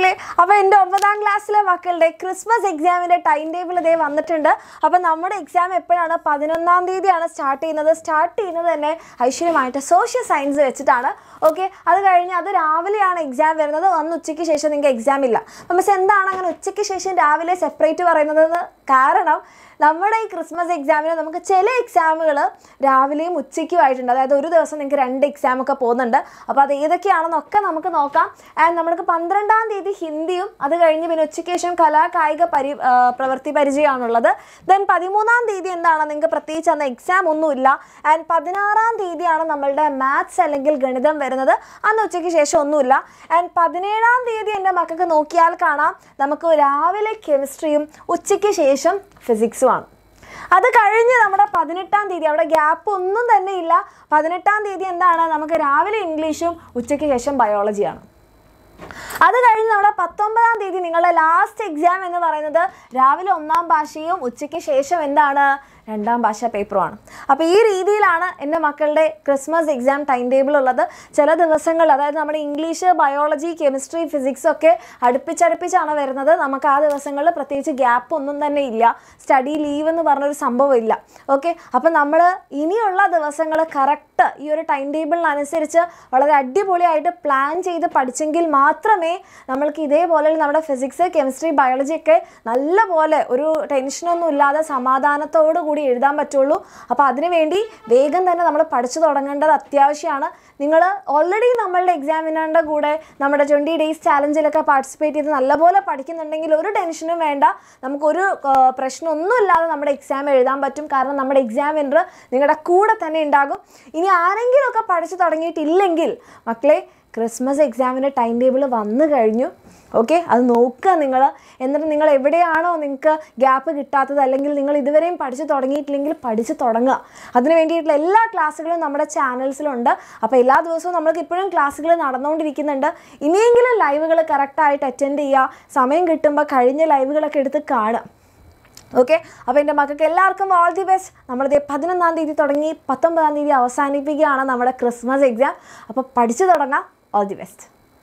മക്കളെ അപ്പോൾ എൻ്റെ ഒമ്പതാം ക്ലാസ്സിലെ മക്കളുടെ ക്രിസ്മസ് എക്സാമിൻ്റെ ടൈം ടേബിൾ ഇതേ വന്നിട്ടുണ്ട് അപ്പോൾ നമ്മുടെ എക്സാം എപ്പോഴാണ് പതിനൊന്നാം തീയതിയാണ് സ്റ്റാർട്ട് ചെയ്യുന്നത് സ്റ്റാർട്ട് ചെയ്യുന്നത് തന്നെ ഐശ്വര്യമായിട്ട് സോഷ്യൽ സയൻസ് വെച്ചിട്ടാണ് ഓക്കെ അത് കഴിഞ്ഞ് അത് രാവിലെയാണ് എക്സാം വരുന്നത് അന്ന് ഉച്ചയ്ക്ക് ശേഷം നിങ്ങൾക്ക് എക്സാം ഇല്ല അപ്പോൾ മിസ് എന്താണ് അങ്ങനെ ഉച്ചയ്ക്ക് ശേഷം രാവിലെ സെപ്പറേറ്റ് പറയുന്നത് കാരണം നമ്മുടെ ഈ ക്രിസ്മസ് എക്സാമിന് നമുക്ക് ചില എക്സാമുകൾ രാവിലെയും ഉച്ചയ്ക്കുമായിട്ടുണ്ട് ആയിട്ടുണ്ട് അതായത് ഒരു ദിവസം നിങ്ങൾക്ക് രണ്ട് എക്സാമൊക്കെ പോകുന്നുണ്ട് അപ്പോൾ അത് ഏതൊക്കെയാണെന്നൊക്കെ നമുക്ക് നോക്കാം ആൻഡ് നമ്മൾക്ക് പന്ത്രണ്ടാം തീയതി ഹിന്ദിയും അത് കഴിഞ്ഞ് പിന്നെ ഉച്ചയ്ക്ക് ശേഷം കലാ കായിക പരി പ്രവൃത്തി പരിചയമാണുള്ളത് ദെൻ പതിമൂന്നാം തീയതി എന്താണ് നിങ്ങൾക്ക് പ്രത്യേകിച്ച് അന്ന് എക്സാം ഒന്നുമില്ല ആൻഡ് പതിനാറാം തീയതിയാണ് നമ്മളുടെ മാത്സ് അല്ലെങ്കിൽ ഗണിതം വരുന്നത് അന്ന് ഉച്ചയ്ക്ക് ശേഷം ഒന്നുമില്ല ആൻഡ് പതിനേഴാം തീയതി എൻ്റെ മക്കൾക്ക് നോക്കിയാൽ കാണാം നമുക്ക് രാവിലെ കെമിസ്ട്രിയും ഉച്ചയ്ക്ക് ശേഷം ശേഷം ഫിസിക്സുമാണ് അത് കഴിഞ്ഞ് നമ്മുടെ പതിനെട്ടാം തീയതി അവിടെ ഗ്യാപ്പ് ഒന്നും തന്നെ ഇല്ല പതിനെട്ടാം തീയതി എന്താണ് നമുക്ക് രാവിലെ ഇംഗ്ലീഷും ഉച്ചയ്ക്ക് ശേഷം ബയോളജിയാണ് അത് കഴിഞ്ഞ് നമ്മുടെ പത്തൊമ്പത് അല്ലെങ്കിൽ നിങ്ങളുടെ ലാസ്റ്റ് എക്സാം എന്ന് പറയുന്നത് രാവിലെ ഒന്നാം ഭാഷയും ഉച്ചയ്ക്ക് ശേഷം എന്താണ് രണ്ടാം ഭാഷ പേപ്പറുമാണ് അപ്പോൾ ഈ രീതിയിലാണ് എൻ്റെ മക്കളുടെ ക്രിസ്മസ് എക്സാം ടൈം ടേബിൾ ഉള്ളത് ചില ദിവസങ്ങൾ അതായത് നമ്മുടെ ഇംഗ്ലീഷ് ബയോളജി കെമിസ്ട്രി ഫിസിക്സ് ഒക്കെ അടുപ്പിച്ചടുപ്പിച്ചാണ് വരുന്നത് നമുക്ക് ആ ദിവസങ്ങളിൽ പ്രത്യേകിച്ച് ഗ്യാപ്പ് ഒന്നും തന്നെ ഇല്ല സ്റ്റഡി ലീവ് എന്ന് പറഞ്ഞൊരു സംഭവം ഇല്ല ഓക്കെ അപ്പം നമ്മൾ ഇനിയുള്ള ദിവസങ്ങൾ കറക്റ്റ് ഈ ഒരു ടൈം ടേബിളിനനുസരിച്ച് വളരെ അടിപൊളിയായിട്ട് പ്ലാൻ ചെയ്ത് പഠിച്ചെങ്കിൽ മാത്രമേ നമ്മൾക്ക് ഇതേപോലെ നമ്മുടെ ഫിസിക്സ് കെമിസ്ട്രി ബയോളജി ഒക്കെ നല്ലപോലെ ഒരു ടെൻഷനൊന്നും ഇല്ലാതെ സമാധാനത്തോടു കൂടി എഴുതാൻ പറ്റുള്ളൂ അപ്പോൾ അതിനുവേണ്ടി വേഗം തന്നെ നമ്മൾ പഠിച്ചു തുടങ്ങേണ്ടത് അത്യാവശ്യമാണ് നിങ്ങൾ ഓൾറെഡി നമ്മളുടെ എക്സാമിനറിൻ്റെ കൂടെ നമ്മുടെ ട്വൻറ്റി ഡേയ്സ് ചാലഞ്ചിലൊക്കെ പാർട്ടിസിപ്പേറ്റ് ചെയ്ത് നല്ലപോലെ പഠിക്കുന്നുണ്ടെങ്കിൽ ഒരു ടെൻഷനും വേണ്ട നമുക്കൊരു പ്രശ്നമൊന്നും ഇല്ലാതെ നമ്മുടെ എക്സാം എഴുതാൻ പറ്റും കാരണം നമ്മുടെ എക്സാമിനർ നിങ്ങളുടെ കൂടെ തന്നെ ഉണ്ടാകും ഇനി ആരെങ്കിലുമൊക്കെ പഠിച്ചു തുടങ്ങിയിട്ടില്ലെങ്കിൽ മക്കളെ ക്രിസ്മസ് എക്സാമിൻ്റെ ടൈം ടേബിൾ വന്നു കഴിഞ്ഞു ഓക്കെ അത് നോക്കുക നിങ്ങൾ എന്നിട്ട് നിങ്ങൾ എവിടെയാണോ നിങ്ങൾക്ക് ഗ്യാപ്പ് കിട്ടാത്തത് അല്ലെങ്കിൽ നിങ്ങൾ ഇതുവരെയും പഠിച്ചു തുടങ്ങിയിട്ടില്ലെങ്കിൽ പഠിച്ചു തുടങ്ങുക അതിന് വേണ്ടിയിട്ടുള്ള എല്ലാ ക്ലാസ്സുകളും നമ്മുടെ ചാനൽസിലുണ്ട് അപ്പോൾ എല്ലാ ദിവസവും നമ്മൾക്ക് ഇപ്പോഴും ക്ലാസ്സുകൾ നടന്നുകൊണ്ടിരിക്കുന്നുണ്ട് ഇനിയെങ്കിലും ലൈവുകൾ കറക്റ്റായിട്ട് അറ്റൻഡ് ചെയ്യുക സമയം കിട്ടുമ്പോൾ കഴിഞ്ഞ ലൈവുകളൊക്കെ എടുത്ത് കാണുക ഓക്കെ അപ്പോൾ എൻ്റെ മക്കൾക്ക് എല്ലാവർക്കും ഓൾ ദി ബെസ്റ്റ് നമ്മളിത് പതിനൊന്നാം തീയതി തുടങ്ങി പത്തൊമ്പതാം തീയതി അവസാനിപ്പിക്കുകയാണ് നമ്മുടെ ക്രിസ്മസ് എക്സാം അപ്പോൾ പഠിച്ചു തുടങ്ങാം All the best.